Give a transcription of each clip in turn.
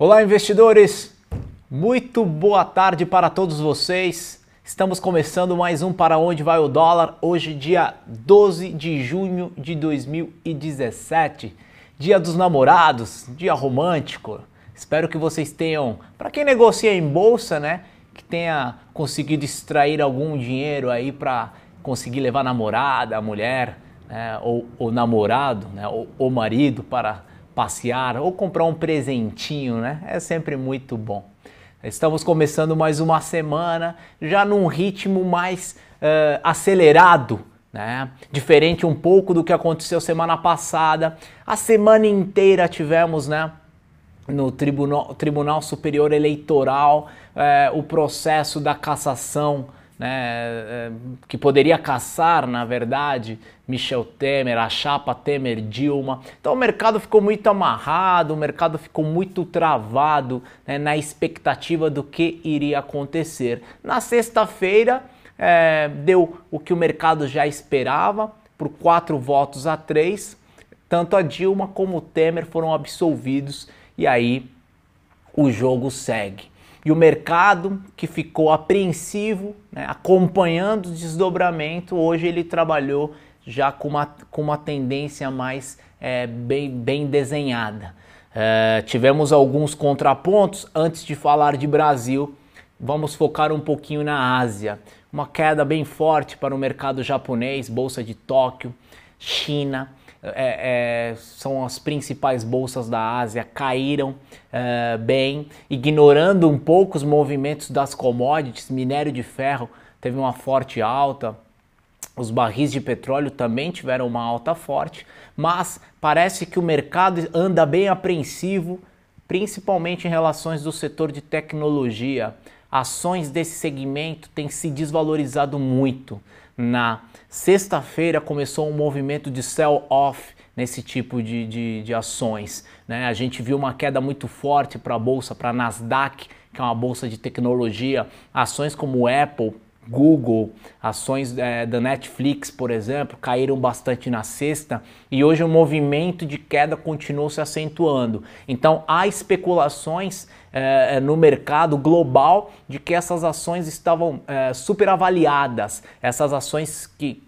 Olá, investidores! Muito boa tarde para todos vocês. Estamos começando mais um Para Onde Vai o Dólar, hoje, dia 12 de junho de 2017, dia dos namorados, dia romântico. Espero que vocês tenham, para quem negocia em bolsa, né, que tenha conseguido extrair algum dinheiro aí para conseguir levar namorada, mulher, né, ou, o namorado, né, ou, ou marido para passear ou comprar um presentinho, né? É sempre muito bom. Estamos começando mais uma semana, já num ritmo mais uh, acelerado, né? Diferente um pouco do que aconteceu semana passada. A semana inteira tivemos, né? No Tribunal, Tribunal Superior Eleitoral, uh, o processo da cassação né, eh, que poderia caçar, na verdade, Michel Temer, a chapa Temer Dilma. Então o mercado ficou muito amarrado, o mercado ficou muito travado né, na expectativa do que iria acontecer. Na sexta-feira, é, deu o que o mercado já esperava, por quatro votos a três. Tanto a Dilma como o Temer foram absolvidos e aí o jogo segue e o mercado que ficou apreensivo, né, acompanhando o desdobramento, hoje ele trabalhou já com uma, com uma tendência mais é, bem, bem desenhada. É, tivemos alguns contrapontos antes de falar de Brasil. Vamos focar um pouquinho na Ásia. Uma queda bem forte para o mercado japonês, bolsa de Tóquio, China é, é, são as principais bolsas da Ásia, caíram é, bem, ignorando um pouco os movimentos das commodities, minério de ferro teve uma forte alta, os barris de petróleo também tiveram uma alta forte, mas parece que o mercado anda bem apreensivo, principalmente em relações do setor de tecnologia ações desse segmento têm se desvalorizado muito. Na sexta-feira começou um movimento de sell-off nesse tipo de, de, de ações. Né? A gente viu uma queda muito forte para a bolsa, para a Nasdaq, que é uma bolsa de tecnologia. Ações como Apple, Google, ações é, da Netflix, por exemplo, caíram bastante na sexta e hoje o movimento de queda continuou se acentuando. Então há especulações é, é, no mercado global de que essas ações estavam é, superavaliadas, essas ações que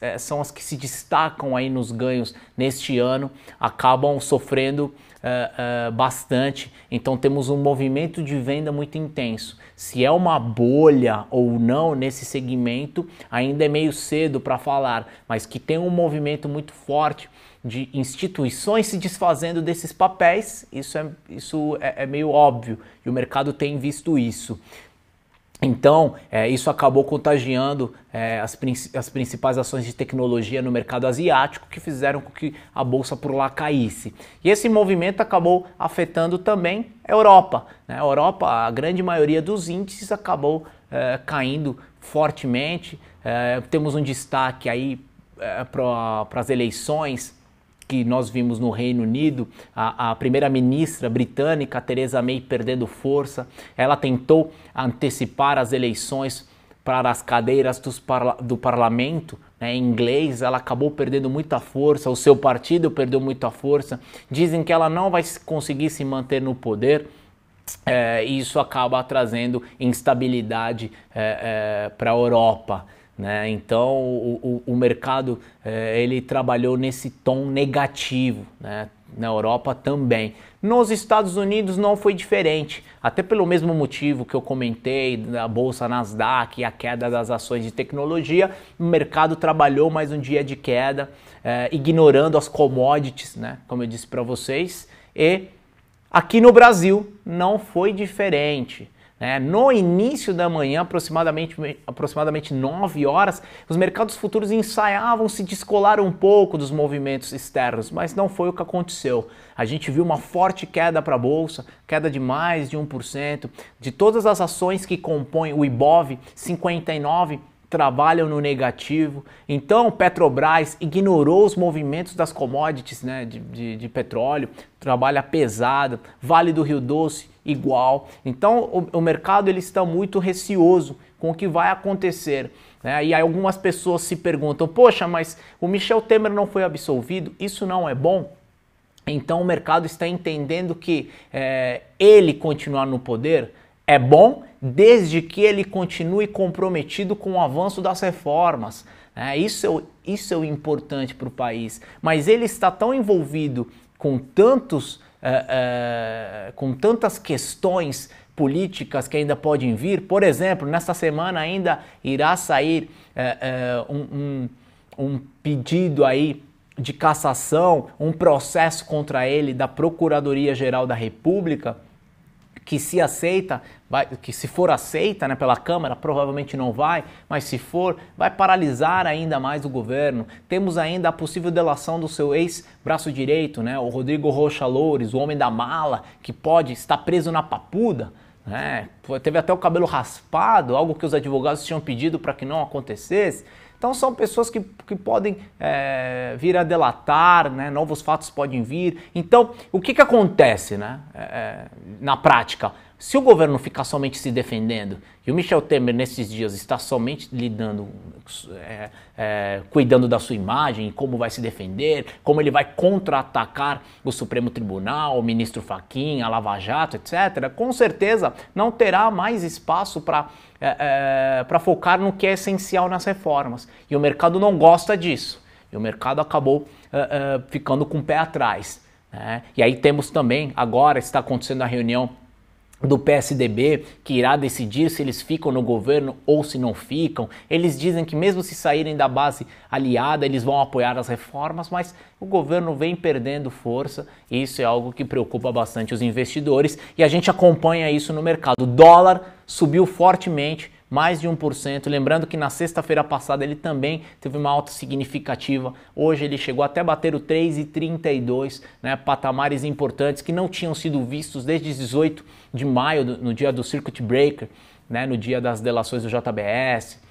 é, são as que se destacam aí nos ganhos neste ano acabam sofrendo uh, bastante, então temos um movimento de venda muito intenso. Se é uma bolha ou não nesse segmento, ainda é meio cedo para falar, mas que tem um movimento muito forte de instituições se desfazendo desses papéis, isso é, isso é, é meio óbvio e o mercado tem visto isso. Então, é, isso acabou contagiando é, as, as, principais ações de tecnologia no mercado asiático, que fizeram com que a bolsa por lá caísse. E esse movimento acabou afetando também a Europa. Né? A Europa, a grande maioria dos índices acabou é, caindo fortemente. É, temos um destaque aí é, para as eleições que nós vimos no Reino Unido, a, a primeira-ministra britânica Theresa May perdendo força, ela tentou antecipar as eleições para as cadeiras parla do parlamento né, em inglês, ela acabou perdendo muita força, o seu partido perdeu muita força, dizem que ela não vai conseguir se manter no poder. É, e isso acaba trazendo instabilidade é, é, para a Europa. Né? Então o, o, o mercado é, ele trabalhou nesse tom negativo, né? na Europa também. Nos Estados Unidos não foi diferente, até pelo mesmo motivo que eu comentei da bolsa Nasdaq e a queda das ações de tecnologia, o mercado trabalhou mais um dia de queda, é, ignorando as commodities, né? como eu disse para vocês, e aqui no Brasil não foi diferente. Né? no início da manhã, aproximadamente, aproximadamente 9 horas, os mercados futuros ensaiavam se descolar um pouco dos movimentos externos, mas não foi o que aconteceu. A gente viu uma forte queda para a bolsa, queda de mais de 1%. De todas as ações que compõem o IBOV, 59 trabalham no negativo. Então, Petrobras ignorou os movimentos das commodities né, de, de, de petróleo, trabalha pesado. Vale do Rio Doce igual. Então o, o mercado ele está muito receoso com o que vai acontecer. Né? E aí algumas pessoas se perguntam: poxa, mas o Michel Temer não foi absolvido, isso não é bom? Então o mercado está entendendo que é, ele continuar no poder é bom desde que ele continue comprometido com o avanço das reformas. É, Isso, é o, isso é o importante para o país. Mas ele está tão envolvido com tantos é, é, com tantas questões políticas que ainda podem vir. Por exemplo, nesta semana ainda irá sair é, um, um, um pedido aí de cassação, um processo contra ele da Procuradoria Geral da República que se aceita, vai, que se for aceita né, pela Câmara, provavelmente não vai, mas se for, vai paralisar ainda mais o governo. Temos ainda a possível delação do seu ex-braço direito, né, o Rodrigo Rocha Loures, o homem da mala, que pode estar preso na papuda. Né, teve até o cabelo raspado, algo que os advogados tinham pedido para que não acontecesse. Então são pessoas que, que podem é, vir a delatar, né? novos fatos podem vir. Então, o que, que acontece né? É, é na prática? Se o governo ficar somente se defendendo e o Michel Temer nesses dias está somente lidando, é, é, cuidando da sua imagem, como vai se defender, como ele vai contra-atacar o Supremo Tribunal, o ministro Faquinha, a Lava Jato, etc., com certeza não terá mais espaço para é, é para focar no que é essencial nas reformas. E o mercado não gosta disso. E o mercado acabou é, é, ficando com o pé atrás. Né? E aí temos também, agora está acontecendo a reunião do PSDB, que irá decidir se eles ficam no governo ou se não ficam. Eles dizem que, mesmo se saírem da base aliada, eles vão apoiar as reformas, mas o governo vem perdendo força e isso é algo que preocupa bastante os investidores e a gente acompanha isso no mercado. O dólar subiu fortemente mais de 1%. Lembrando que na sexta-feira passada ele também teve uma alta significativa. Hoje ele chegou até bater o 3,32, né, patamares importantes que não tinham sido vistos desde 18 de maio, no dia do circuit breaker, né, no dia das delações do JBS.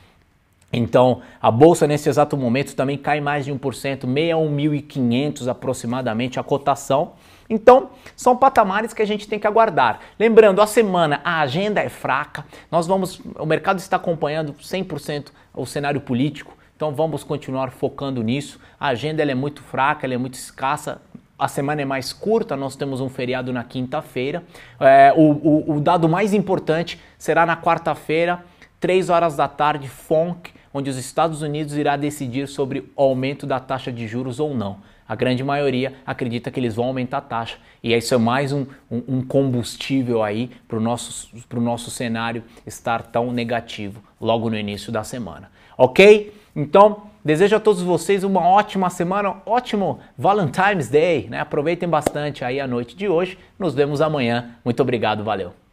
Então, a bolsa nesse exato momento também cai mais de 1%, 61.500 aproximadamente a cotação. Então, são patamares que a gente tem que aguardar. Lembrando, a semana a agenda é fraca. Nós vamos, o mercado está acompanhando 100% o cenário político. Então vamos continuar focando nisso. A agenda é muito fraca, é muito escassa. A semana é mais curta, nós temos um feriado na quinta-feira. É, o, o, o dado mais importante será na quarta-feira, 3 horas da tarde, FONC, onde os Estados Unidos irá decidir sobre o aumento da taxa de juros ou não. A grande maioria acredita que eles vão aumentar a taxa. E isso é mais um, um, um combustível aí para o nosso, nosso cenário estar tão negativo logo no início da semana. Ok? Então, desejo a todos vocês uma ótima semana, ótimo Valentine's Day, né? Aproveitem bastante aí a noite de hoje. Nos vemos amanhã. Muito obrigado, valeu.